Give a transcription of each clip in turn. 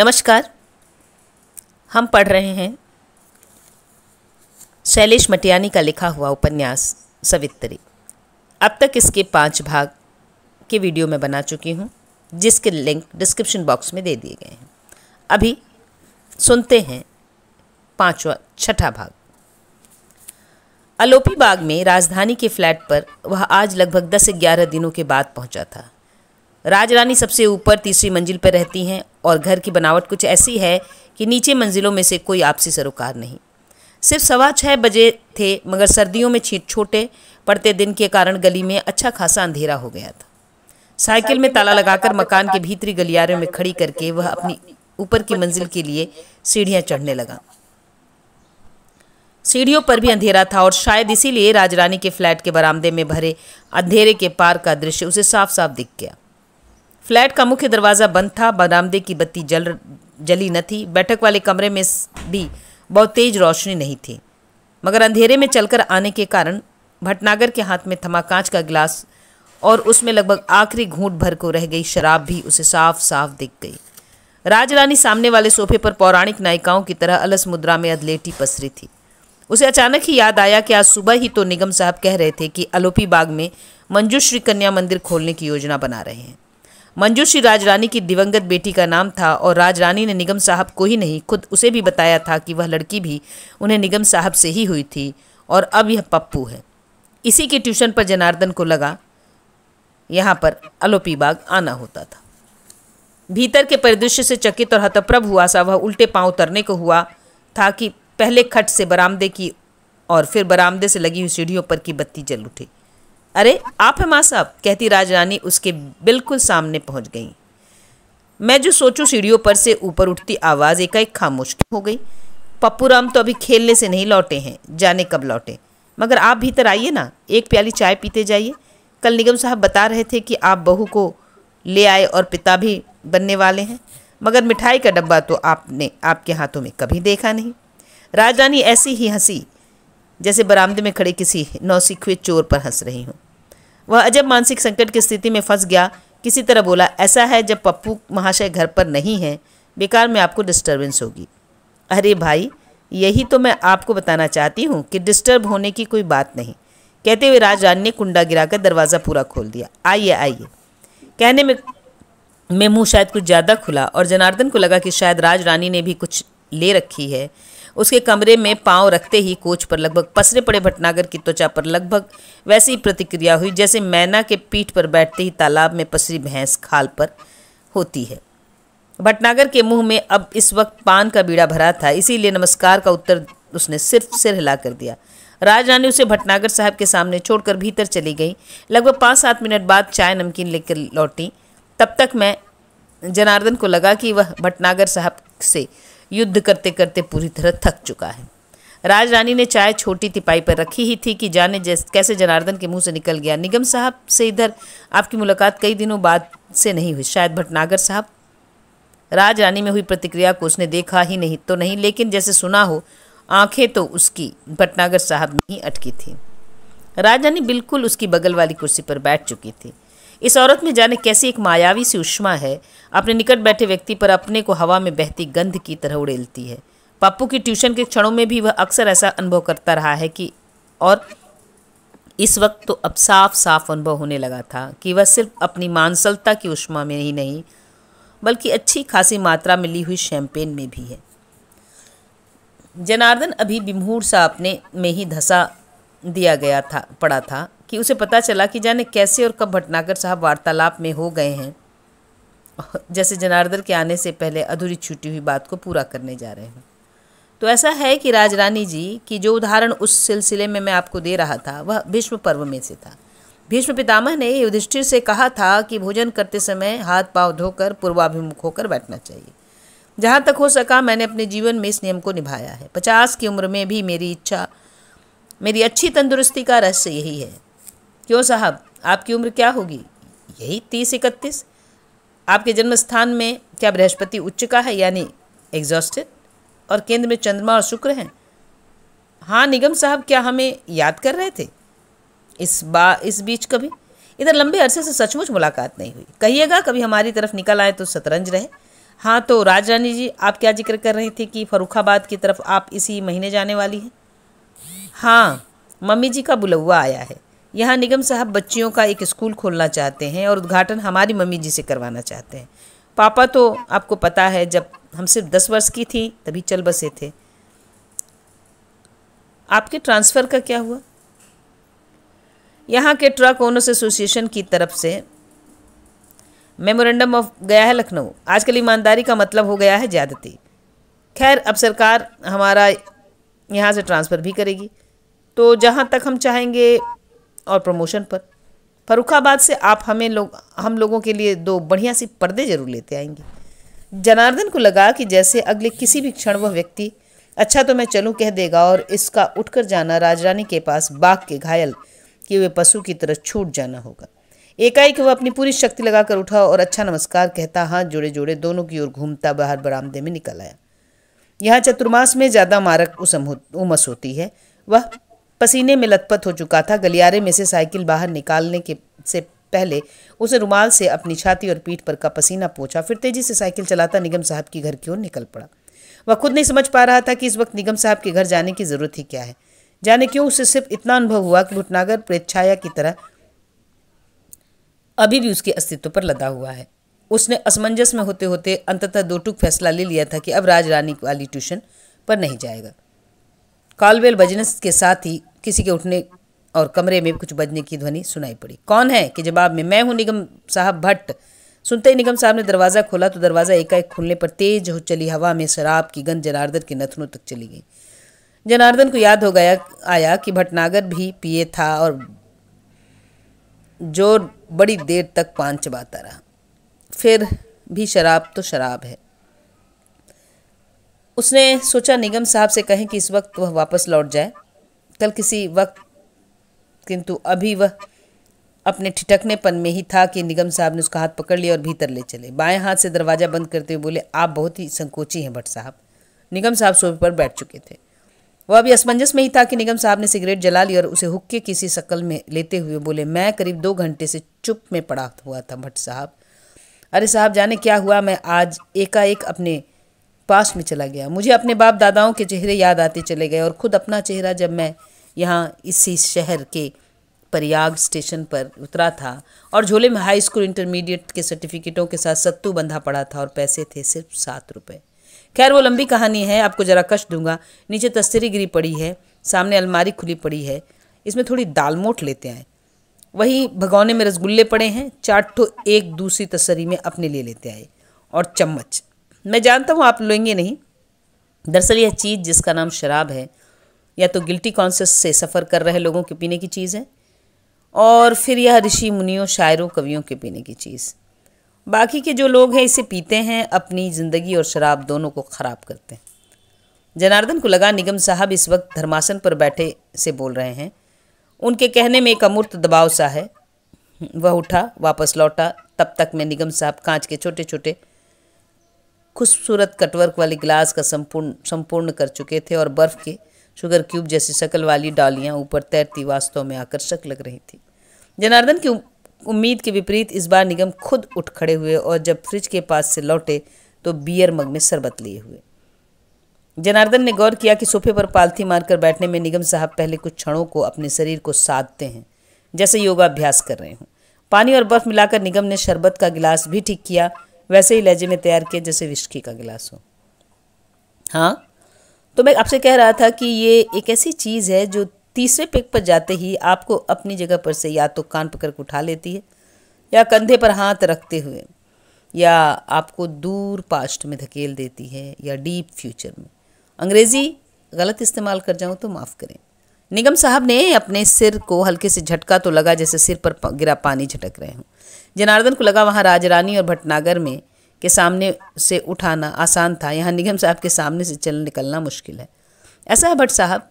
नमस्कार हम पढ़ रहे हैं शैलेश मटियानी का लिखा हुआ उपन्यास सवित्री अब तक इसके पांच भाग के वीडियो में बना चुकी हूँ जिसके लिंक डिस्क्रिप्शन बॉक्स में दे दिए गए हैं अभी सुनते हैं पांचवा छठा भाग अलोपी बाग में राजधानी के फ्लैट पर वह आज लगभग दस ग्यारह दिनों के बाद पहुंचा था राजरानी सबसे ऊपर तीसरी मंजिल पर रहती हैं और घर की बनावट कुछ ऐसी है कि नीचे मंजिलों में से कोई आपसी सरोकार नहीं सिर्फ सवा छः बजे थे मगर सर्दियों में छीट छोटे पड़ते दिन के कारण गली में अच्छा खासा अंधेरा हो गया था साइकिल में ताला लगाकर मकान के भीतरी गलियारे में खड़ी करके वह अपनी ऊपर की मंजिल के लिए सीढ़ियाँ चढ़ने लगा सीढ़ियों पर भी अंधेरा था और शायद इसीलिए राजरानी के फ्लैट के बरामदे में भरे अंधेरे के पार का दृश्य उसे साफ साफ दिख गया फ्लैट का मुख्य दरवाज़ा बंद था बरामदे की बत्ती जल जली न थी बैठक वाले कमरे में भी बहुत तेज रोशनी नहीं थी मगर अंधेरे में चलकर आने के कारण भटनागर के हाथ में थमा कांच का गिलास और उसमें लगभग आखिरी घूंट भर को रह गई शराब भी उसे साफ साफ दिख गई राजरानी सामने वाले सोफे पर पौराणिक नायिकाओं की तरह अलस मुद्रा में अदलेटी पसरी थी उसे अचानक ही याद आया कि आज सुबह ही तो निगम साहब कह रहे थे कि अलोपी बाग में मंजूश्री कन्या मंदिर खोलने की योजना बना रहे हैं मंजूश्री राज रानी की दिवंगत बेटी का नाम था और राज रानी ने निगम साहब को ही नहीं खुद उसे भी बताया था कि वह लड़की भी उन्हें निगम साहब से ही हुई थी और अब यह पप्पू है इसी के ट्यूशन पर जनार्दन को लगा यहाँ पर अलोपी बाग आना होता था भीतर के परिदृश्य से चकित और हतप्रभ हुआ सा वह उल्टे पांव उतरने को हुआ था कि पहले खट से बरामदे की और फिर बरामदे से लगी हुई सीढ़ियों पर की बत्ती जल उठी अरे आप हैं माँ साहब कहती राजरानी उसके बिल्कुल सामने पहुँच गई मैं जो सोचूं सीढ़ियों पर से ऊपर उठती आवाज़ एकाएक खामोश हो गई पप्पू राम तो अभी खेलने से नहीं लौटे हैं जाने कब लौटे मगर आप भीतर आइए ना एक प्याली चाय पीते जाइए कल निगम साहब बता रहे थे कि आप बहू को ले आए और पिता भी बनने वाले हैं मगर मिठाई का डब्बा तो आपने आपके हाथों में कभी देखा नहीं राजरानी ऐसी ही हंसी जैसे बरामदे में खड़े किसी नौसिखुए चोर पर हंस रही हूँ वह अजब मानसिक संकट की स्थिति में फंस गया किसी तरह बोला ऐसा है जब पप्पू महाशय घर पर नहीं है बेकार में आपको डिस्टर्बेंस होगी अरे भाई यही तो मैं आपको बताना चाहती हूँ कि डिस्टर्ब होने की कोई बात नहीं कहते हुए राजरानी ने कुंडा गिराकर दरवाज़ा पूरा खोल दिया आइए आइए कहने में मैं मुँह शायद कुछ ज़्यादा खुला और जनार्दन को लगा कि शायद राज रानी ने भी कुछ ले रखी है उसके कमरे में पांव रखते ही कोच पर लगभग पसरे पड़े भटनागर की त्वचा पर लगभग वैसी ही प्रतिक्रिया हुई जैसे मैना के पीठ पर बैठते ही तालाब में पसरी भैंस खाल पर होती है भटनागर के मुंह में अब इस वक्त पान का बीड़ा भरा था इसीलिए नमस्कार का उत्तर उसने सिर्फ सिर हिला कर दिया राजरानी उसे भटनागर साहब के सामने छोड़कर भीतर चली गई लगभग पाँच सात मिनट बाद चाय नमकीन लेकर लौटी तब तक मैं जनार्दन को लगा कि वह भटनागर साहब से युद्ध करते करते पूरी तरह थक चुका है राज रानी ने चाय छोटी तिपाई पर रखी ही थी कि जाने कैसे जनार्दन के मुंह से निकल गया निगम साहब से इधर आपकी मुलाकात कई दिनों बाद से नहीं हुई शायद भटनागर साहब राज रानी में हुई प्रतिक्रिया को उसने देखा ही नहीं तो नहीं लेकिन जैसे सुना हो आंखें तो उसकी भटनागर साहब में ही अटकी थी राज रानी बिल्कुल उसकी बगल वाली कुर्सी पर बैठ चुकी थी इस औरत में जाने कैसी एक मायावी सी उष्मा है अपने निकट बैठे व्यक्ति पर अपने को हवा में बहती गंध की तरह उड़ेलती है पप्पू की ट्यूशन के क्षणों में भी वह अक्सर ऐसा अनुभव करता रहा है कि और इस वक्त तो अब साफ साफ अनुभव होने लगा था कि वह सिर्फ अपनी मानसलता की उष्मा में ही नहीं बल्कि अच्छी खासी मात्रा में ली हुई शैम्पेन में भी है जनार्दन अभी बिमहूर सा अपने में ही धंसा दिया गया था पड़ा था कि उसे पता चला कि जाने कैसे और कब भटनागर साहब वार्तालाप में हो गए हैं जैसे जनार्दन के आने से पहले अधूरी छुट्टी हुई बात को पूरा करने जा रहे हैं तो ऐसा है कि राजरानी जी की जो उदाहरण उस सिलसिले में मैं आपको दे रहा था वह भीष्म पर्व में से था भीष्म पितामह ने युधिष्ठिर से कहा था कि भोजन करते समय हाथ पाँव धोकर पूर्वाभिमुख होकर बैठना चाहिए जहाँ तक हो सका मैंने अपने जीवन में इस नियम को निभाया है पचास की उम्र में भी मेरी इच्छा मेरी अच्छी तंदुरुस्ती का रहस्य यही है क्यों साहब आपकी उम्र क्या होगी यही तीस इकतीस आपके जन्म स्थान में क्या बृहस्पति उच्च का है यानी एग्जॉस्टेड और केंद्र में चंद्रमा और शुक्र हैं हाँ निगम साहब क्या हमें याद कर रहे थे इस बा इस बीच कभी इधर लंबे अरसे से सचमुच मुलाकात नहीं हुई कहिएगा कभी हमारी तरफ निकल आए तो शतरंज रहे हाँ तो राज रानी जी आप क्या जिक्र कर रही थी कि फरुखाबाद की तरफ आप इसी महीने जाने वाली हैं हाँ मम्मी जी का बुलवा आया है यहाँ निगम साहब बच्चियों का एक स्कूल खोलना चाहते हैं और उद्घाटन हमारी मम्मी जी से करवाना चाहते हैं पापा तो आपको पता है जब हम सिर्फ दस वर्ष की थी तभी चल बसे थे आपके ट्रांसफ़र का क्या हुआ यहाँ के ट्रक ओनर्स एसोसिएशन की तरफ से मेमोरेंडम ऑफ गया है लखनऊ आजकल ईमानदारी का मतलब हो गया है ज़्यादती खैर अब सरकार हमारा यहाँ से ट्रांसफ़र भी करेगी तो जहाँ तक हम चाहेंगे और प्रमोशन पर फरुखाबाद से आप हमें लोग हम लोगों के लिए दो बढ़िया सी पर्दे जरूर लेते आएंगे जनार्दन को लगा कि जैसे अगले किसी भी क्षण वह व्यक्ति अच्छा तो मैं चलूँ कह देगा और इसका उठकर जाना राजरानी के पास बाघ के घायल कि वे पशु की तरह छूट जाना होगा एकाएक वह अपनी पूरी शक्ति लगाकर उठा और अच्छा नमस्कार कहता हाथ जोड़े जोड़े दोनों की ओर घूमता बाहर बरामदे में निकल आया यहाँ चतुर्मास में ज़्यादा मारक उमस होती है वह पसीने में लथपथ हो चुका था गलियारे में से साइकिल बाहर निकालने के से पहले उसे रुमाल से अपनी छाती और पीठ पर का पसीना पोछा फिर तेजी से साइकिल चलाता निगम साहब की घर की ओर निकल पड़ा वह खुद नहीं समझ पा रहा था कि इस वक्त निगम साहब के घर जाने की ज़रूरत ही क्या है जाने क्यों उसे सिर्फ इतना अनुभव हुआ कि भुटनागर प्रेतछाया की तरह अभी भी उसके अस्तित्व पर लदा हुआ है उसने असमंजस में होते होते अंततः दो टुक फैसला ले लिया था कि अब राज रानी वाली ट्यूशन पर नहीं जाएगा कॉलवेल बजनेस के साथ ही किसी के उठने और कमरे में कुछ बजने की ध्वनि सुनाई पड़ी कौन है कि जवाब में मैं हूँ निगम साहब भट्ट सुनते ही निगम साहब ने दरवाज़ा खोला तो दरवाज़ा एकाएक खुलने पर तेज हो चली हवा में शराब की गंध जनार्दन के नथनों तक चली गई जनार्दन को याद हो गया आया कि भटनागर भी पिए था और जोर बड़ी देर तक पान चबाता रहा फिर भी शराब तो शराब है उसने सोचा निगम साहब से कहें कि इस वक्त वह वापस लौट जाए कल किसी वक्त किंतु अभी वह अपने ठिठकनेपन में ही था कि निगम साहब ने उसका हाथ पकड़ लिया और भीतर ले चले बाएं हाथ से दरवाज़ा बंद करते हुए बोले आप बहुत ही संकोची हैं भट्ट साहब निगम साहब सोफे पर बैठ चुके थे वह अभी असमंजस में ही था कि निगम साहब ने सिगरेट जला ली और उसे हुक्के किसी शक्ल में लेते हुए बोले मैं करीब दो घंटे से चुप में पड़ा हुआ था भट्ट साहब अरे साहब जाने क्या हुआ मैं आज एकाएक अपने पास में चला गया मुझे अपने बाप दादाओं के चेहरे याद आते चले गए और ख़ुद अपना चेहरा जब मैं यहाँ इसी शहर के प्रयाग स्टेशन पर उतरा था और झोले में हाई स्कूल इंटरमीडिएट के सर्टिफिकेटों के साथ सत्तू बंधा पड़ा था और पैसे थे सिर्फ सात रुपये खैर वो लंबी कहानी है आपको ज़रा कष्ट दूंगा नीचे तस्तरी गिरी पड़ी है सामने अलमारी खुली पड़ी है इसमें थोड़ी दालमोट लेते आए वही भगौने में रसगुल्ले पड़े हैं चार ठो एक दूसरी तस्री में अपने ले लेते आए और चम्मच मैं जानता हूँ आप लेंगे नहीं दरअसल यह चीज़ जिसका नाम शराब है या तो गिल्टी कॉन्शियस से सफ़र कर रहे लोगों के पीने की चीज़ है और फिर यह ऋषि मुनियों शायरों कवियों के पीने की चीज़ बाकी के जो लोग हैं इसे पीते हैं अपनी ज़िंदगी और शराब दोनों को ख़राब करते हैं जनार्दन को लगा निगम साहब इस वक्त धर्मासन पर बैठे से बोल रहे हैं उनके कहने में एक अमूर्त दबाव सा है वह उठा वापस लौटा तब तक मैं निगम साहब कांच के छोटे छोटे खूबसूरत कटवर्क वाले ग्लास का संपूर्ण संपूर्ण कर चुके थे और बर्फ़ के शुगर क्यूब जैसी शक्ल वाली डालियाँ ऊपर तैरती वास्तव में आकर्षक लग रही थी जनार्दन की उम्मीद के विपरीत इस बार निगम खुद उठ खड़े हुए और जब फ्रिज के पास से लौटे तो बियर मग में शरबत लिए हुए जनार्दन ने गौर किया कि सोफे पर पालथी मारकर बैठने में निगम साहब पहले कुछ क्षणों को अपने शरीर को साधते हैं जैसे योगाभ्यास कर रहे हों पानी और बर्फ मिलाकर निगम ने शरबत का गिलास भी ठीक किया वैसे ही लहजे में तैयार किया जैसे विस्की का गिलास हो हाँ तो मैं आपसे कह रहा था कि ये एक ऐसी चीज़ है जो तीसरे पिक पर जाते ही आपको अपनी जगह पर से या तो कान पकड़ के उठा लेती है या कंधे पर हाथ रखते हुए या आपको दूर पास्ट में धकेल देती है या डीप फ्यूचर में अंग्रेज़ी गलत इस्तेमाल कर जाऊँ तो माफ़ करें निगम साहब ने अपने सिर को हल्के से झटका तो लगा जैसे सिर पर गिरा पानी झटक रहे हों जनार्दन को लगा वहाँ राजरानी और भटनागर में के सामने से उठाना आसान था यहाँ निगम साहब के सामने से चल निकलना मुश्किल है ऐसा है भट्ट साहब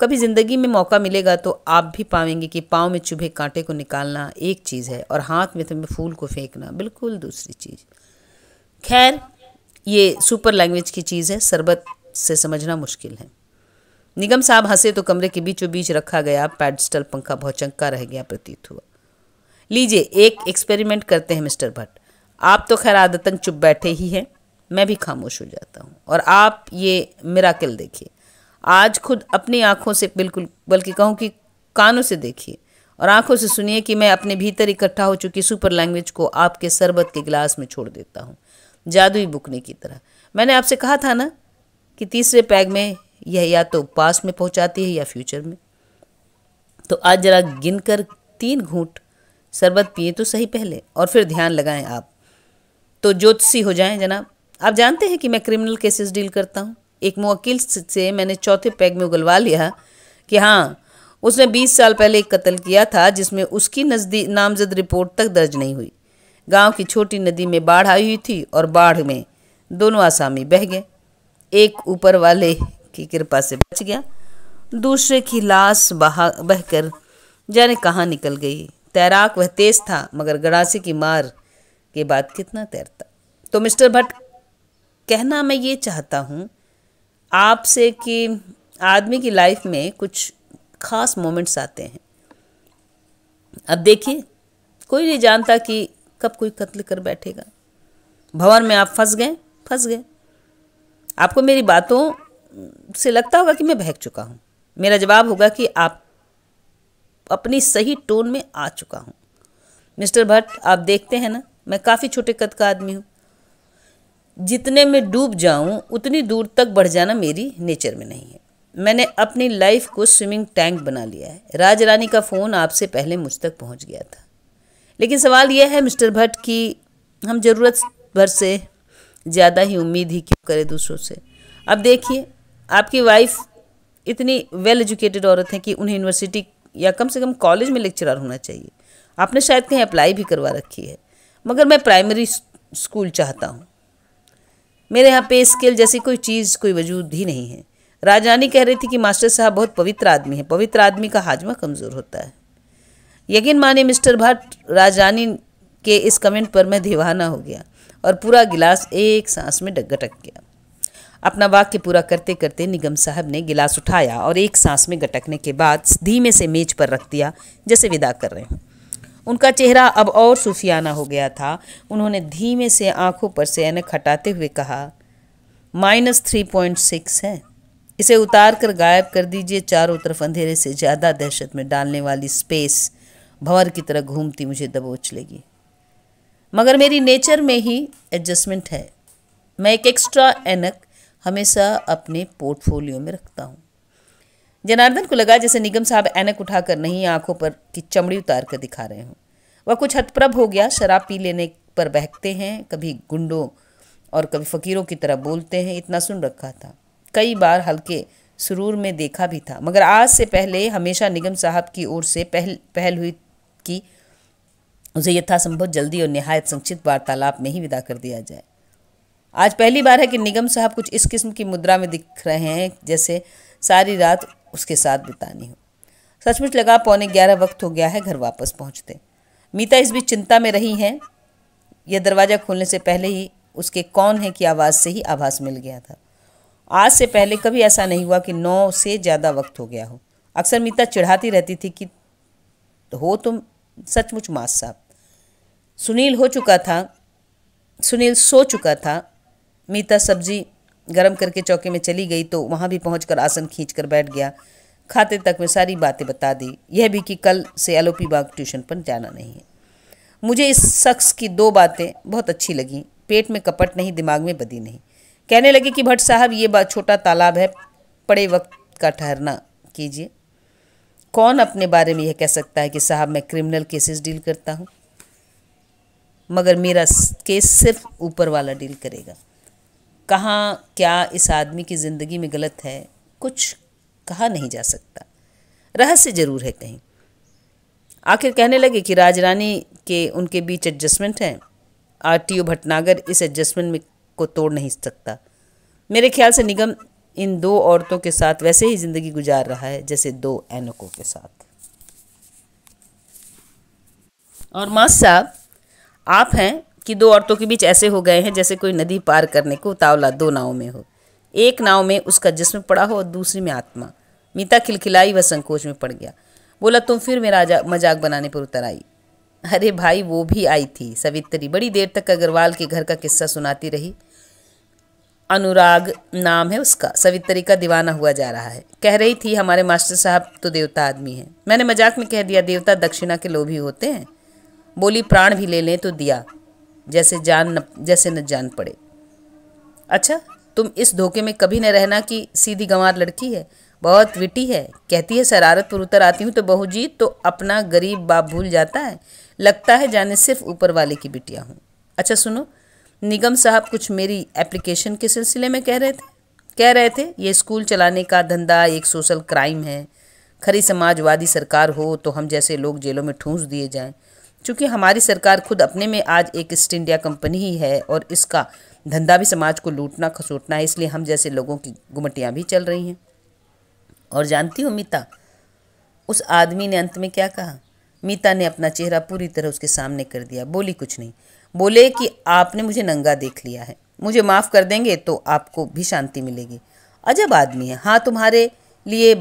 कभी ज़िंदगी में मौका मिलेगा तो आप भी पाएंगे कि पाँव में चुभे कांटे को निकालना एक चीज़ है और हाथ में तुम्हें फूल को फेंकना बिल्कुल दूसरी चीज़ खैर ये सुपर लैंग्वेज की चीज़ है शरबत से समझना मुश्किल है निगम साहब हंसे तो कमरे के बीचों बीच रखा गया पैडस्टल पंखा बहुत चंका रह गया प्रतीत हुआ लीजिए एक एक्सपेरिमेंट करते हैं मिस्टर भट्ट आप तो खैर आदतन चुप बैठे ही हैं मैं भी खामोश हो जाता हूँ और आप ये मेरा देखिए आज खुद अपनी आँखों से बिल्कुल बल्कि कहूँ कि कानों से देखिए और आंखों से सुनिए कि मैं अपने भीतर इकट्ठा हो चुकी सुपर लैंग्वेज को आपके शरबत के गिलास में छोड़ देता हूँ जादुई बुकने की तरह मैंने आपसे कहा था ना कि तीसरे पैग में यह या तो पास में पहुंचाती है या फ्यूचर में तो आज जरा गिनकर तीन घूंट शरबत पिए तो सही पहले और फिर ध्यान लगाएं आप तो ज्योतिषी हो जाएं जनाब आप जानते हैं कि मैं क्रिमिनल केसेस डील करता हूं एक मुवक्किल से मैंने चौथे पैग में उगलवा लिया कि हाँ उसने 20 साल पहले एक कत्ल किया था जिसमें उसकी नजदीक नामजद रिपोर्ट तक दर्ज नहीं हुई गांव की छोटी नदी में बाढ़ आई हुई थी और बाढ़ में दोनों आसामी बह गए एक ऊपर वाले की कृपा से बच गया दूसरे की लाश बहा बहकर जाने कहाँ निकल गई तैराक वह तेज था मगर गड़ासी की मार के बाद कितना तैरता तो मिस्टर भट्ट कहना मैं ये चाहता हूँ आपसे कि आदमी की लाइफ में कुछ खास मोमेंट्स आते हैं अब देखिए कोई नहीं जानता कि कब कोई कत्ल कर बैठेगा भवन में आप फंस गए फंस गए आपको मेरी बातों से लगता होगा कि मैं बहक चुका हूँ मेरा जवाब होगा कि आप अपनी सही टोन में आ चुका हूँ मिस्टर भट्ट आप देखते हैं ना मैं काफ़ी छोटे कद का आदमी हूँ जितने मैं डूब जाऊँ उतनी दूर तक बढ़ जाना मेरी नेचर में नहीं है मैंने अपनी लाइफ को स्विमिंग टैंक बना लिया है राज रानी का फ़ोन आपसे पहले मुझ तक पहुँच गया था लेकिन सवाल यह है मिस्टर भट्ट कि हम ज़रूरत भर से ज़्यादा ही उम्मीद ही क्यों करें दूसरों से अब देखिए आपकी वाइफ इतनी वेल एजुकेटेड औरत हैं कि उन्हें यूनिवर्सिटी या कम से कम कॉलेज में लेक्चरर होना चाहिए आपने शायद कहीं अप्लाई भी करवा रखी है मगर मैं प्राइमरी स्कूल चाहता हूँ मेरे यहाँ पे स्केल जैसी कोई चीज़ कोई वजूद ही नहीं है राजानी कह रही थी कि मास्टर साहब बहुत पवित्र आदमी है पवित्र आदमी का हाजमा कमज़ोर होता है यकीन माने मिस्टर भट्ट राजानी के इस कमेंट पर मैं दीवाना हो गया और पूरा गिलास एक सांस में डगटक गया अपना वाक्य पूरा करते करते निगम साहब ने गिलास उठाया और एक सांस में गटकने के बाद धीमे से मेज पर रख दिया जैसे विदा कर रहे हूँ उनका चेहरा अब और सूफियाना हो गया था उन्होंने धीमे से आंखों पर से ऐनक हटाते हुए कहा माइनस थ्री पॉइंट सिक्स है इसे उतार कर गायब कर दीजिए चारों तरफ अंधेरे से ज़्यादा दहशत में डालने वाली स्पेस भंवर की तरह घूमती मुझे दबोच लेगी मगर मेरी नेचर में ही एडजस्टमेंट है मैं एक एक्स्ट्रा एनक हमेशा अपने पोर्टफोलियो में रखता हूँ जनार्दन को लगा जैसे निगम साहब ऐनक उठाकर नहीं आंखों पर की चमड़ी उतार कर दिखा रहे हों वह कुछ हतप्रभ हो गया शराब पी लेने पर बहकते हैं कभी गुंडों और कभी फ़कीरों की तरह बोलते हैं इतना सुन रखा था कई बार हल्के सुरूर में देखा भी था मगर आज से पहले हमेशा निगम साहब की ओर से पहल पहल हुई कि उसे यथासंभव जल्दी और नहायत संक्षिप्त वार्तालाप में ही विदा कर दिया जाए आज पहली बार है कि निगम साहब कुछ इस किस्म की मुद्रा में दिख रहे हैं जैसे सारी रात उसके साथ बितानी हो सचमुच लगा पौने ग्यारह वक्त हो गया है घर वापस पहुंचते मीता इस बीच चिंता में रही हैं यह दरवाज़ा खोलने से पहले ही उसके कौन है की आवाज़ से ही आभास मिल गया था आज से पहले कभी ऐसा नहीं हुआ कि नौ से ज़्यादा वक्त हो गया हो अक्सर मीता चिढ़ाती रहती थी कि हो तुम सचमुच मास साहब सुनील हो चुका था सुनील सो चुका था मीता सब्जी गर्म करके चौके में चली गई तो वहाँ भी पहुँच आसन खींच कर बैठ गया खाते तक में सारी बातें बता दी यह भी कि कल से एलोपी बाग ट्यूशन पर जाना नहीं है मुझे इस शख्स की दो बातें बहुत अच्छी लगीं पेट में कपट नहीं दिमाग में बदी नहीं कहने लगे कि भट्ट साहब ये बात छोटा तालाब है पड़े वक्त का ठहरना कीजिए कौन अपने बारे में यह कह सकता है कि साहब मैं क्रिमिनल केसेस डील करता हूँ मगर मेरा केस सिर्फ ऊपर वाला डील करेगा कहाँ क्या इस आदमी की ज़िंदगी में गलत है कुछ कहा नहीं जा सकता रहस्य जरूर है कहीं आखिर कहने लगे कि राजरानी के उनके बीच एडजस्टमेंट हैं आर टी ओ भटनागर इस एडजस्टमेंट में को तोड़ नहीं सकता मेरे ख्याल से निगम इन दो औरतों के साथ वैसे ही ज़िंदगी गुजार रहा है जैसे दो एनकों के साथ और मास साहब आप हैं कि दो औरतों के बीच ऐसे हो गए हैं जैसे कोई नदी पार करने को उतावला दो नाव में हो एक नाव में उसका जिस्म पड़ा हो और दूसरी में आत्मा मीता खिलखिलाई व संकोच में पड़ गया बोला तुम फिर मेरा मजाक बनाने पर उतर आई अरे भाई वो भी आई थी सवित्री बड़ी देर तक अग्रवाल के घर का किस्सा सुनाती रही अनुराग नाम है उसका सवित्री का दीवाना हुआ जा रहा है कह रही थी हमारे मास्टर साहब तो देवता आदमी हैं मैंने मजाक में कह दिया देवता दक्षिणा के लोभी होते हैं बोली प्राण भी ले लें तो दिया जैसे जान न जैसे न जान पड़े अच्छा तुम इस धोखे में कभी न रहना कि सीधी गंवार लड़की है बहुत विटी है कहती है शरारत पर उतर आती हूँ तो बहू जी तो अपना गरीब बाप भूल जाता है लगता है जाने सिर्फ ऊपर वाले की बिटिया हूँ अच्छा सुनो निगम साहब कुछ मेरी एप्लीकेशन के सिलसिले में कह रहे थे कह रहे थे ये स्कूल चलाने का धंधा एक सोशल क्राइम है खरी समाजवादी सरकार हो तो हम जैसे लोग जेलों में ठूंस दिए जाएं चूँकि हमारी सरकार खुद अपने में आज एक ईस्ट इंडिया कंपनी ही है और इसका धंधा भी समाज को लूटना खसूटना है इसलिए हम जैसे लोगों की गुमटियाँ भी चल रही हैं और जानती हो मीता उस आदमी ने अंत में क्या कहा मीता ने अपना चेहरा पूरी तरह उसके सामने कर दिया बोली कुछ नहीं बोले कि आपने मुझे नंगा देख लिया है मुझे माफ़ कर देंगे तो आपको भी शांति मिलेगी अजब आदमी है हाँ तुम्हारे लिए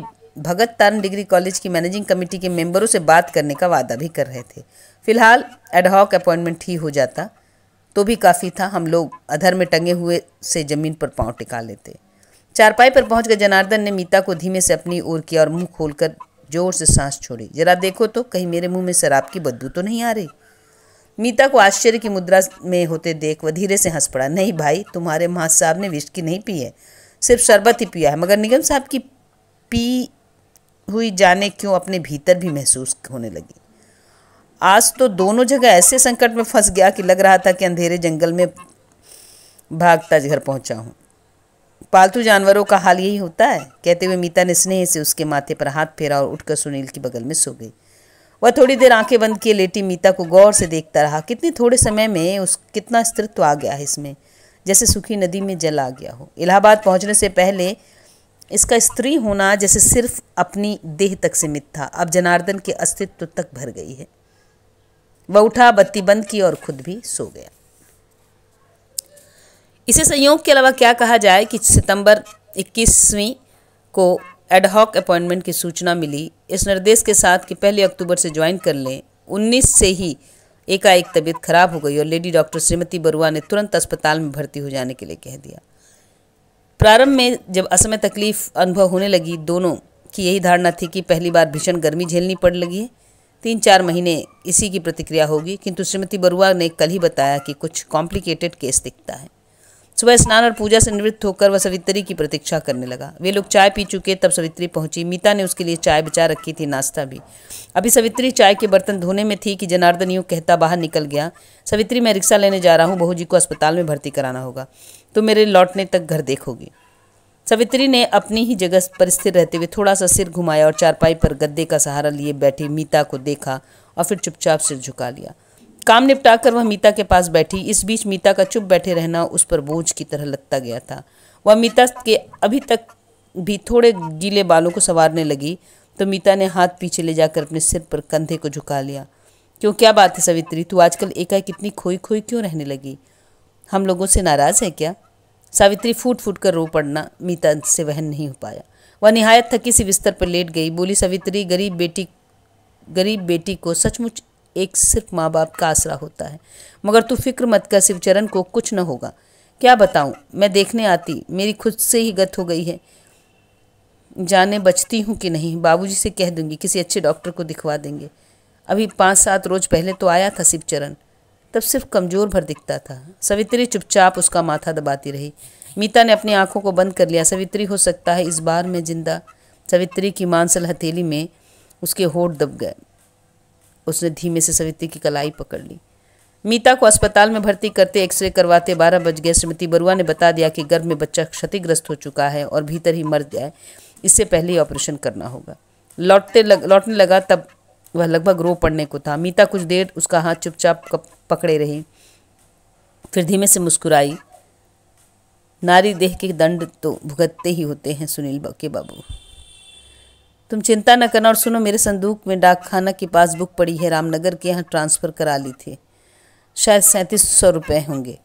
भगत तारन डिग्री कॉलेज की मैनेजिंग कमेटी के मेंबरों से बात करने का वादा भी कर रहे थे फिलहाल एडहॉक अपॉइंटमेंट ही हो जाता तो भी काफ़ी था हम लोग अधर में टंगे हुए से ज़मीन पर पाँव टिका लेते चारपाई पर पहुंचकर जनार्दन ने मीता को धीमे से अपनी ओर किया और मुंह खोलकर जोर से सांस छोड़ी जरा देखो तो कहीं मेरे मुंह में शराब की बद्दू तो नहीं आ रही मीता को आश्चर्य की मुद्रा में होते देख वह धीरे से हंस पड़ा नहीं भाई तुम्हारे महा साहब ने विस्की नहीं पी है सिर्फ शरबत ही पिया है मगर निगम साहब की पी हुई जाने क्यों अपने भीतर भी महसूस होने लगी आज तो दोनों जगह ऐसे संकट में फंस गया कि लग रहा था कि अंधेरे जंगल में भागता घर पहुंचा हूं पालतू जानवरों का हाल यही होता है कहते हुए मीता ने स्नेह से उसके माथे पर हाथ फेरा और उठकर सुनील के बगल में सो गई वह थोड़ी देर आंखें बंद किए लेटी मीता को गौर से देखता रहा कितने थोड़े समय में उस कितना अस्तित्व आ गया है इसमें जैसे सूखी नदी में जल आ गया हो इलाहाबाद पहुंचने से पहले इसका स्त्री होना जैसे सिर्फ अपनी देह तक सीमित था अब जनार्दन के अस्तित्व तक भर गई है वह उठा बत्ती बंद की और खुद भी सो गया इसे संयोग के अलावा क्या कहा जाए कि सितंबर 21वीं को एडहॉक अपॉइंटमेंट की सूचना मिली इस निर्देश के साथ कि पहले अक्टूबर से ज्वाइन कर लें 19 से ही एकाएक तबीयत खराब हो गई और लेडी डॉक्टर श्रीमती बरुआ ने तुरंत अस्पताल में भर्ती हो जाने के लिए कह दिया प्रारंभ में जब असमय तकलीफ अनुभव होने लगी दोनों की यही धारणा थी कि पहली बार भीषण गर्मी झेलनी पड़ लगी है तीन चार महीने इसी की प्रतिक्रिया होगी किंतु श्रीमती बरुआ ने कल ही बताया कि कुछ कॉम्प्लिकेटेड केस दिखता है सुबह स्नान और पूजा से निवृत्त होकर वह सवित्री की प्रतीक्षा करने लगा वे लोग चाय पी चुके तब सवित्री पहुंची मीता ने उसके लिए चाय बचा रखी थी नाश्ता भी अभी सवित्री चाय के बर्तन धोने में थी कि जनार्दन यूँ कहता बाहर निकल गया सवित्री मैं रिक्शा लेने जा रहा हूँ बहू जी को अस्पताल में भर्ती कराना होगा तो मेरे लौटने तक घर देखोगी सवित्री ने अपनी ही जगह पर स्थिर रहते हुए थोड़ा सा सिर घुमाया और चारपाई पर गद्दे का सहारा लिए बैठी मीता को देखा और फिर चुपचाप सिर झुका लिया काम निपटाकर वह मीता के पास बैठी इस बीच मीता का चुप बैठे रहना उस पर बोझ की तरह लगता गया था वह मीता के अभी तक भी थोड़े गीले बालों को संवारने लगी तो मीता ने हाथ पीछे ले जाकर अपने सिर पर कंधे को झुका लिया क्यों क्या बात है सवित्री तू आजकल एकाएक कितनी खोई खोई क्यों रहने लगी हम लोगों से नाराज़ है क्या सावित्री फूट फूट कर रो पड़ना मीता से वहन नहीं हो पाया वह निहायत थकी सी बिस्तर पर लेट गई बोली सावित्री गरीब बेटी गरीब बेटी को सचमुच एक सिर्फ माँ बाप का आसरा होता है मगर तू फिक्र मत कर शिवचरण को कुछ न होगा क्या बताऊँ मैं देखने आती मेरी खुद से ही गत हो गई है जाने बचती हूँ कि नहीं बाबूजी से कह दूंगी किसी अच्छे डॉक्टर को दिखवा देंगे अभी पाँच सात रोज पहले तो आया था शिवचरण तब सिर्फ कमज़ोर भर दिखता था सवित्री चुपचाप उसका माथा दबाती रही मीता ने अपनी आंखों को बंद कर लिया सवित्री हो सकता है इस बार मैं जिंदा सवित्री की मांसल हथेली में उसके होठ दब गए उसने धीमे से सवित्री की कलाई पकड़ ली मीता को अस्पताल में भर्ती करते एक्सरे करवाते बारह बज गए श्रीमती बरुआ ने बता दिया कि गर्भ में बच्चा क्षतिग्रस्त हो चुका है और भीतर ही मर जाए इससे पहले ही ऑपरेशन करना होगा लौटते लग, लौटने लगा तब वह लगभग रो पड़ने को था मीता कुछ देर उसका हाथ चुपचाप पकड़े रही फिर धीमे से मुस्कुराई नारी देह के दंड तो भुगतते ही होते हैं सुनील के बाबू तुम चिंता न करना और सुनो मेरे संदूक में डाकखाना की पासबुक पड़ी है रामनगर के यहाँ ट्रांसफ़र करा ली थी शायद सैंतीस सौ रुपये होंगे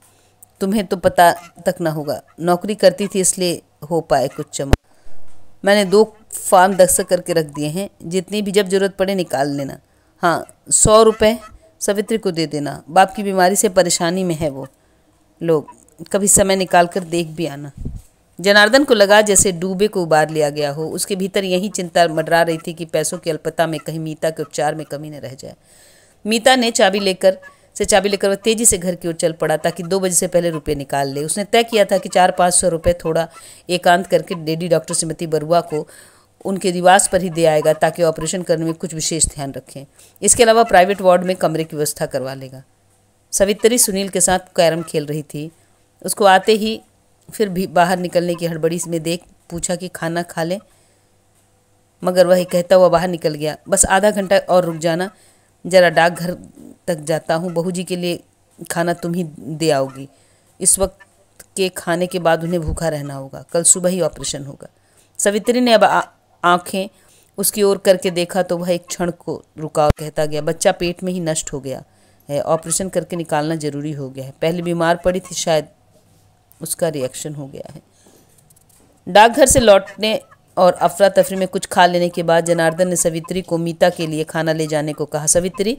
तुम्हें तो पता तक ना होगा नौकरी करती थी इसलिए हो पाए कुछ चमक मैंने दो फार्म दस्तक करके रख दिए हैं जितनी भी जब ज़रूरत पड़े निकाल लेना हाँ सौ रुपये सवित्री को दे देना बाप की बीमारी से परेशानी में है वो लोग कभी समय निकाल कर देख भी आना जनार्दन को लगा जैसे डूबे को उबार लिया गया हो उसके भीतर यही चिंता मडरा रही थी कि पैसों की अल्पता में कहीं मीता के उपचार में कमी न रह जाए मीता ने चाबी लेकर से चाबी लेकर वह तेजी से घर की ओर चल पड़ा ताकि दो बजे से पहले रुपये निकाल ले उसने तय किया था कि चार पाँच सौ रुपये थोड़ा एकांत करके डेडी डॉक्टर श्रीमती बरुआ को उनके निवास पर ही दे आएगा ताकि ऑपरेशन करने में कुछ विशेष ध्यान रखें इसके अलावा प्राइवेट वार्ड में कमरे की व्यवस्था करवा लेगा सवित्री सुनील के साथ कैरम खेल रही थी उसको आते ही फिर भी बाहर निकलने की हड़बड़ी में देख पूछा कि खाना खा लें मगर वही कहता हुआ बाहर निकल गया बस आधा घंटा और रुक जाना ज़रा डाकघर तक जाता हूँ बहू जी के लिए खाना तुम ही दे आओगी इस वक्त के खाने के बाद उन्हें भूखा रहना होगा कल सुबह ही ऑपरेशन होगा सवित्री ने अब आंखें उसकी ओर करके देखा तो वह एक क्षण को रुका कहता गया बच्चा पेट में ही नष्ट हो गया है ऑपरेशन करके निकालना जरूरी हो गया है पहले बीमार पड़ी थी शायद उसका रिएक्शन हो गया है डाकघर से लौटने और अफरा तफरी में कुछ खा लेने के बाद जनार्दन ने सवित्री को मीता के लिए खाना ले जाने को कहा सवित्री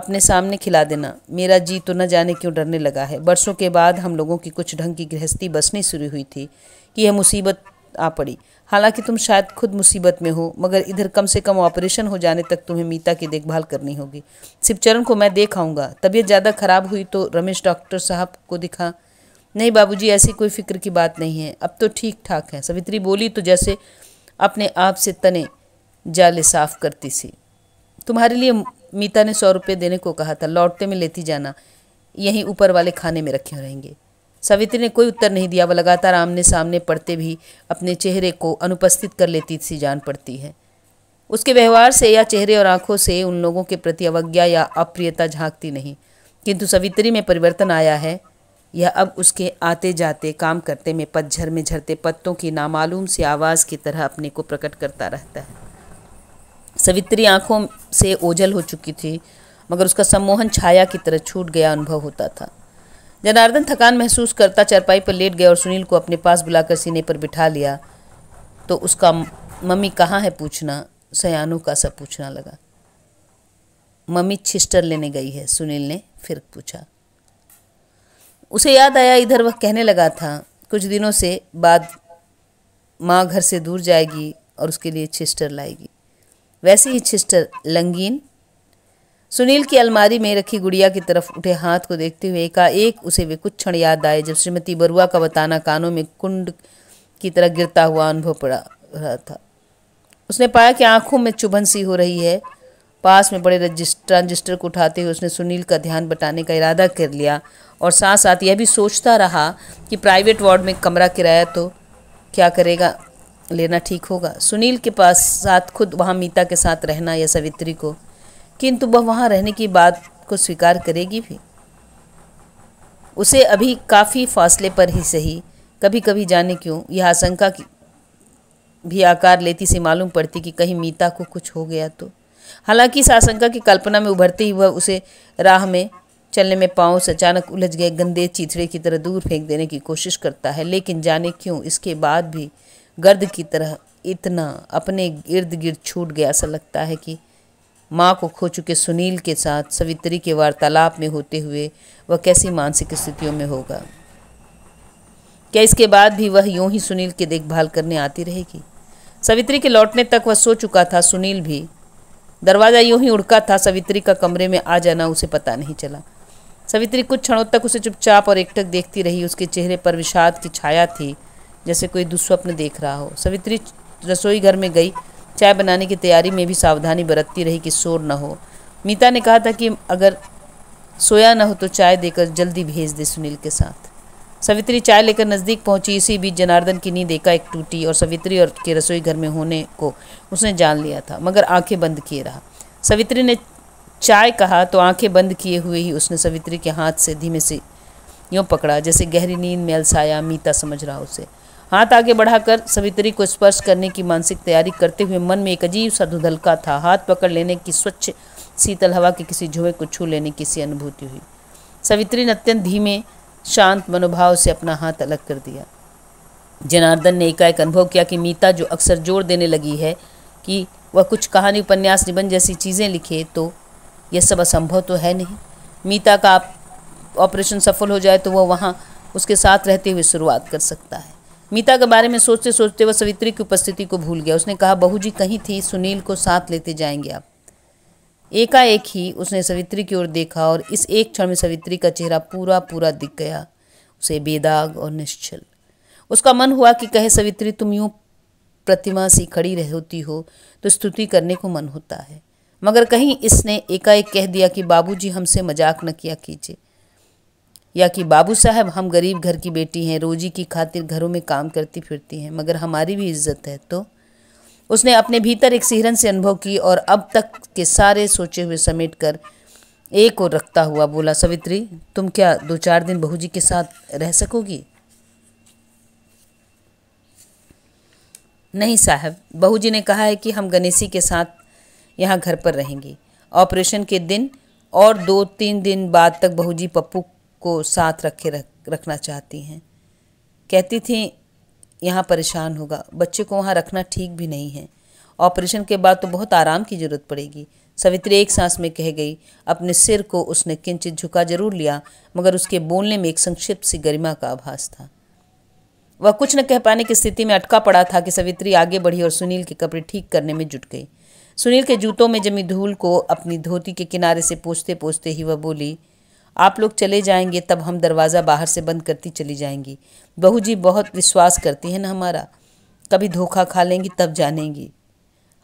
अपने सामने खिला देना मेरा जी तो न जाने क्यों डरने लगा है बरसों के बाद हम लोगों की कुछ ढंग की गृहस्थी बसनी शुरू हुई थी कि यह मुसीबत आ पड़ी हालांकि तुम शायद खुद मुसीबत में हो मगर इधर कम से कम ऑपरेशन हो जाने तक तुम्हें मीता की देखभाल करनी होगी शिवचरण को मैं देख आऊँगा तबीयत ज़्यादा खराब हुई तो रमेश डॉक्टर साहब को दिखा नहीं बाबूजी ऐसी कोई फिक्र की बात नहीं है अब तो ठीक ठाक है सवित्री बोली तो जैसे अपने आप से तने जाले साफ करती सी तुम्हारे लिए मीता ने सौ रुपये देने को कहा था लौटते में लेती जाना यहीं ऊपर वाले खाने में रखे रहेंगे सावित्री ने कोई उत्तर नहीं दिया वह लगातार आमने सामने पड़ते भी अपने चेहरे को अनुपस्थित कर लेती सी जान पड़ती है उसके व्यवहार से या चेहरे और आंखों से उन लोगों के प्रति अवज्ञा या अप्रियता झांकती नहीं किंतु सवित्री में परिवर्तन आया है यह अब उसके आते जाते काम करते में पतझर में झरते पत्तों की नामालूम सी आवाज़ की तरह अपने को प्रकट करता रहता है सवित्री आंखों से ओझल हो चुकी थी मगर उसका सम्मोहन छाया की तरह छूट गया अनुभव होता था जनार्दन थकान महसूस करता चारपाई पर लेट गया और सुनील को अपने पास बुलाकर सीने पर बिठा लिया तो उसका मम्मी कहाँ है पूछना सयानों का सब पूछना लगा मम्मी छिस्टर लेने गई है सुनील ने फिर पूछा उसे याद आया इधर वह कहने लगा था कुछ दिनों से बाद माँ घर से दूर जाएगी और उसके लिए छिस्टर लाएगी वैसे ही छिस्टर लंगीन सुनील की अलमारी में रखी गुड़िया की तरफ उठे हाथ को देखते हुए एकाएक उसे वे कुछ क्षण याद आए जब श्रीमती बरुआ का बताना कानों में कुंड की तरह गिरता हुआ अनुभव पड़ा रहा था उसने पाया कि आंखों में चुभन सी हो रही है पास में बड़े ट्रांजिस्टर को उठाते हुए उसने सुनील का ध्यान बटाने का इरादा कर लिया और साथ साथ यह भी सोचता रहा कि प्राइवेट वार्ड में कमरा किराया तो क्या करेगा लेना ठीक होगा सुनील के पास साथ खुद वहाँ मीता के साथ रहना या सवित्री को किंतु वह वहाँ रहने की बात को स्वीकार करेगी भी उसे अभी काफ़ी फासले पर ही सही कभी कभी जाने क्यों यह आशंका की भी आकार लेती से मालूम पड़ती कि कहीं मीता को कुछ हो गया तो हालांकि इस आशंका की कल्पना में उभरते ही वह उसे राह में चलने में पाँव से अचानक उलझ गए गंदे चीथड़े की तरह दूर फेंक देने की कोशिश करता है लेकिन जाने क्यों इसके बाद भी गर्द की तरह इतना अपने इर्द गिर्द छूट गया ऐसा लगता है कि माँ को खो चुके सुनील के साथ सवित्री के वार्तालाप में होते हुए वह कैसी मानसिक स्थितियों में होगा क्या इसके बाद भी वह यूं ही सुनील की देखभाल करने आती रहेगी सवित्री के लौटने तक वह सो चुका था सुनील भी दरवाज़ा यूं ही उड़का था सवित्री का कमरे में आ जाना उसे पता नहीं चला सवित्री कुछ क्षणों तक उसे चुपचाप और एकटक देखती रही उसके चेहरे पर विषाद की छाया थी जैसे कोई दुस्वप्न देख रहा हो सवित्री रसोई घर में गई चाय बनाने की तैयारी में भी सावधानी बरतती रही कि शोर न हो मीता ने कहा था कि अगर सोया न हो तो चाय देकर जल्दी भेज दे सुनील के साथ सवित्री चाय लेकर नज़दीक पहुंची इसी बीच जनार्दन की नींद एका एक टूटी और सवित्री और के रसोई घर में होने को उसने जान लिया था मगर आंखें बंद किए रहा सवित्री ने चाय कहा तो आंखें बंद किए हुए ही उसने सवित्री के हाथ से धीमे से यूँ पकड़ा जैसे गहरी नींद में अलसाया मीता समझ रहा उसे हाथ आगे बढ़ाकर सवित्री को स्पर्श करने की मानसिक तैयारी करते हुए मन में एक अजीब सा धुधलका था हाथ पकड़ लेने की स्वच्छ शीतल हवा के किसी झुए को छू लेने की सी अनुभूति हुई सवित्री ने अत्यंत धीमे शांत मनोभाव से अपना हाथ अलग कर दिया जनार्दन ने एकाएक अनुभव किया कि मीता जो अक्सर जोर देने लगी है कि वह कुछ कहानी उपन्यास निबंध जैसी चीज़ें लिखे तो यह सब असंभव तो है नहीं मीता का ऑपरेशन सफल हो जाए तो वह वहाँ उसके साथ रहते हुए शुरुआत कर सकता है मीता के बारे में सोचते सोचते वह सवित्री की उपस्थिति को भूल गया उसने कहा बहू जी कहीं थी सुनील को साथ लेते जाएंगे आप एकाएक ही उसने सवित्री की ओर देखा और इस एक क्षण में सवित्री का चेहरा पूरा पूरा दिख गया उसे बेदाग और निश्चल उसका मन हुआ कि कहे सवित्री तुम यूँ प्रतिमा सी खड़ी रह होती हो तो स्तुति करने को मन होता है मगर कहीं इसने एकाएक कह दिया कि बाबूजी हमसे मजाक न किया कीजिए या कि बाबू साहब हम गरीब घर की बेटी हैं रोजी की खातिर घरों में काम करती फिरती हैं मगर हमारी भी इज्जत है तो उसने अपने भीतर एक सिहरन से अनुभव की और अब तक के सारे सोचे हुए समेट कर एक और रखता हुआ बोला सवित्री तुम क्या दो चार दिन बहू जी के साथ रह सकोगी नहीं साहब बहू जी ने कहा है कि हम गणेशी के साथ यहाँ घर पर रहेंगे ऑपरेशन के दिन और दो तीन दिन बाद तक बहू जी पप्पू को साथ रखे रख रखना चाहती हैं कहती थी यहाँ परेशान होगा बच्चे को वहाँ रखना ठीक भी नहीं है ऑपरेशन के बाद तो बहुत आराम की ज़रूरत पड़ेगी सवित्री एक सांस में कह गई अपने सिर को उसने किंचित झुका जरूर लिया मगर उसके बोलने में एक संक्षिप्त सी गरिमा का आभास था वह कुछ न कह पाने की स्थिति में अटका पड़ा था कि सवित्री आगे बढ़ी और सुनील के कपड़े ठीक करने में जुट गई सुनील के जूतों में जमी धूल को अपनी धोती के किनारे से पोछते पोछते ही वह बोली आप लोग चले जाएंगे तब हम दरवाज़ा बाहर से बंद करती चली जाएंगी बहू जी बहुत विश्वास करती है ना हमारा कभी धोखा खा लेंगी तब जानेंगी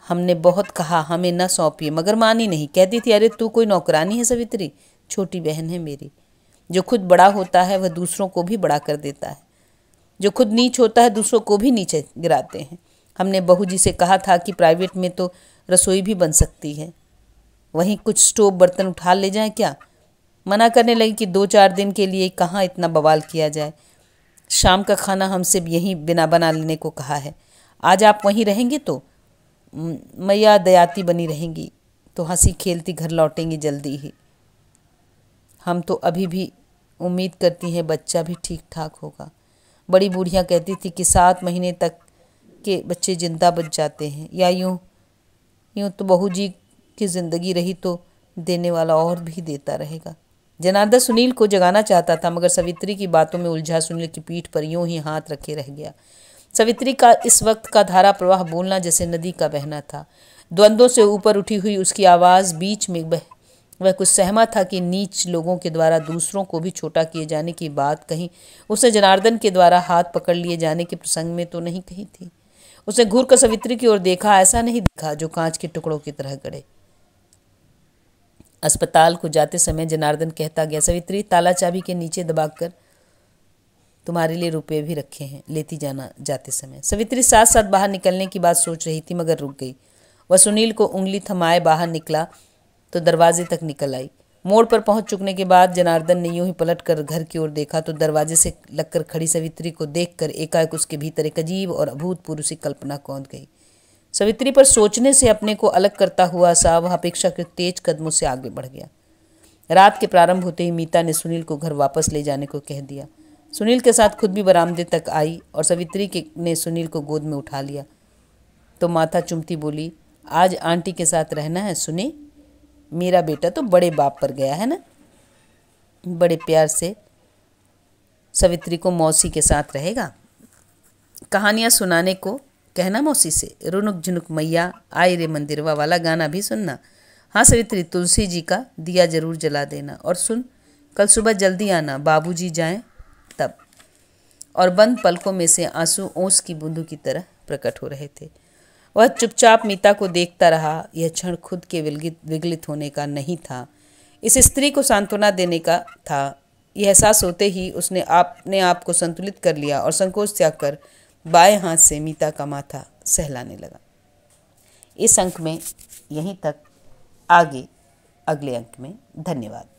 हमने बहुत कहा हमें न सौंपिए मगर मानी नहीं कहती थी अरे तू कोई नौकरानी है सवित्री छोटी बहन है मेरी जो खुद बड़ा होता है वह दूसरों को भी बड़ा कर देता है जो खुद नीच होता है दूसरों को भी नीचे गिराते हैं हमने बहू जी से कहा था कि प्राइवेट में तो रसोई भी बन सकती है वहीं कुछ स्टोव बर्तन उठा ले जाएं क्या मना करने लगी कि दो चार दिन के लिए कहाँ इतना बवाल किया जाए शाम का खाना हमसे यहीं बिना बना लेने को कहा है आज आप वहीं रहेंगे तो मैया दयाती बनी रहेंगी तो हंसी खेलती घर लौटेंगी जल्दी ही हम तो अभी भी उम्मीद करती हैं बच्चा भी ठीक ठाक होगा बड़ी बूढ़ियाँ कहती थी कि सात महीने तक के बच्चे जिंदा बच जाते हैं या यूँ यूँ तो बहू जी की ज़िंदगी रही तो देने वाला और भी देता रहेगा जनार्दन सुनील को जगाना चाहता था मगर सवित्री की बातों में उलझा सुनील की पीठ पर यूं ही हाथ रखे रह गया सवित्री का इस वक्त का धारा प्रवाह बोलना जैसे नदी का बहना था द्वंद्वों से ऊपर उठी हुई उसकी आवाज़ बीच में बह वह कुछ सहमा था कि नीच लोगों के द्वारा दूसरों को भी छोटा किए जाने की बात कहीं उसने जनार्दन के द्वारा हाथ पकड़ लिए जाने के प्रसंग में तो नहीं कही थी उसने घूर कर सवित्री की ओर देखा ऐसा नहीं दिखा जो कांच के टुकड़ों की तरह गड़े अस्पताल को जाते समय जनार्दन कहता गया सवित्री ताला चाबी के नीचे दबाकर तुम्हारे लिए रुपये भी रखे हैं लेती जाना जाते समय सवित्री साथ साथ बाहर निकलने की बात सोच रही थी मगर रुक गई वह सुनील को उंगली थमाए बाहर निकला तो दरवाजे तक निकल आई मोड़ पर पहुंच चुकने के बाद जनार्दन ने यूं ही पलट कर घर की ओर देखा तो दरवाजे से लगकर खड़ी सवित्री को देखकर एकाएक उसके भीतर एक अजीब और अभूतपूर्व सी कल्पना कौंध गई सवित्री पर सोचने से अपने को अलग करता हुआ सा वह अपेक्षाकृत तेज कदमों से आगे बढ़ गया रात के प्रारंभ होते ही मीता ने सुनील को घर वापस ले जाने को कह दिया सुनील के साथ खुद भी बरामदे तक आई और सवित्री के ने सुनील को गोद में उठा लिया तो माथा चुमती बोली आज आंटी के साथ रहना है सुने मेरा बेटा तो बड़े बाप पर गया है ना बड़े प्यार से सवित्री को मौसी के साथ रहेगा कहानियाँ सुनाने को कहना मौसी से रुनुक झुनुक मैया आए रे मंदिरवा वाला गाना भी सुनना हाँ सवित्री तुलसी जी का दिया जरूर जला देना और सुन कल सुबह जल्दी आना बाबू जी जाएं तब और बंद पलकों में से आंसू ओस की बूंदों की तरह प्रकट हो रहे थे वह चुपचाप मीता को देखता रहा यह क्षण खुद के विलगित विगलित होने का नहीं था इस स्त्री को सांत्वना देने का था यह एहसास होते ही उसने अपने आप को संतुलित कर लिया और संकोच त्याग कर बाएं हाथ से मीता का माथा सहलाने लगा इस अंक में यहीं तक आगे अगले अंक में धन्यवाद